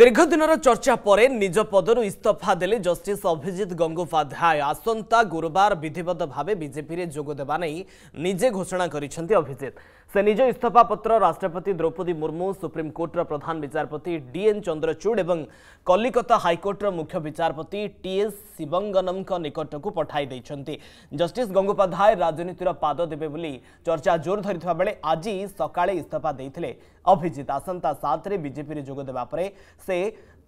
দীর্ঘদিনর চর্চা পরে নিজ পদর ইস্তফা দেলে জষ্টিস অভিজিৎ গঙ্গোপাধ্যায় আসন্তা গুরুবার বিধিবদ্ধ ভাবে বিজেপিরে যোগ দেওয়া নেই নিজে ঘোষণা করেছেন অভিজিৎ সে নিজ ইস্তফাপত্র রাষ্ট্রপতি দ্রৌপদী মুর্মু সুপ্রিমকোর্টর প্রধান বিচারপতি ডিএন চন্দ্রচূড় এবং কলিকতা হাইকোর্টর মুখ্য বিচারপতি টিএস शिवंगनम निकट को पठाई जस्टिस गंगोपाध्याय राजनीतिर पाद देवे चर्चा जोर धरी बेले आज सका इस्तफा दे अभिजित आसंता सात बजेपी में जोगदे से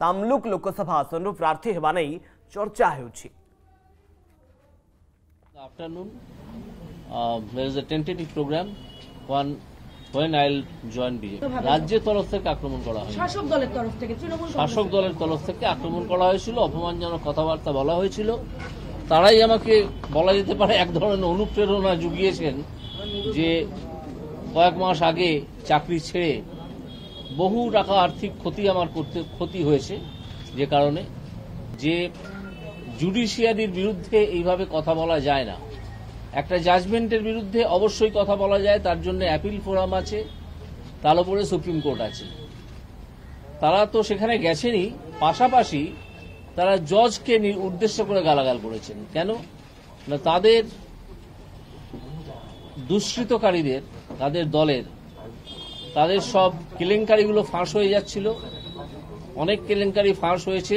तामलुक लोकसभा आसन प्रार्थी होने चर्चा हो afternoon there is a tentative programme one when I'll join BJP রাজ্যের তরফ থেকে আক্রমণ করা হয় শাসক দলের তরফ থেকে শাসক দলের তরফ থেকে আক্রমণ করা হয়েছিল অপমানজনক কথাবার্তা বলা হয়েছিল তারাই আমাকে বলা যেতে পারে এক ধরনের অনুপ্রেরণা জুগিয়েছেন যে কয়েক মাস আগে চাকরি ছেড়ে বহু টাকা আর্থিক ক্ষতি আমার করতে ক্ষতি হয়েছে যে কারণে যে জুডিশিয়ারির বিরুদ্ধে এইভাবে কথা বলা যায় না একটা জাজমেন্টের বিরুদ্ধে অবশ্যই কথা বলা যায় তার জন্য অ্যাপিল ফোরাম আছে তার উপরে সুপ্রিম কোর্ট আছে তারা তো সেখানে গেছেনই পাশাপাশি তারা জজকে উদ্দেশ্য করে গালাগাল করেছেন কেন না তাদের দুষ্কৃতকারীদের তাদের দলের তাদের সব কেলেঙ্কারিগুলো ফাঁস হয়ে যাচ্ছিল অনেক কেলেঙ্কারি ফাঁস হয়েছে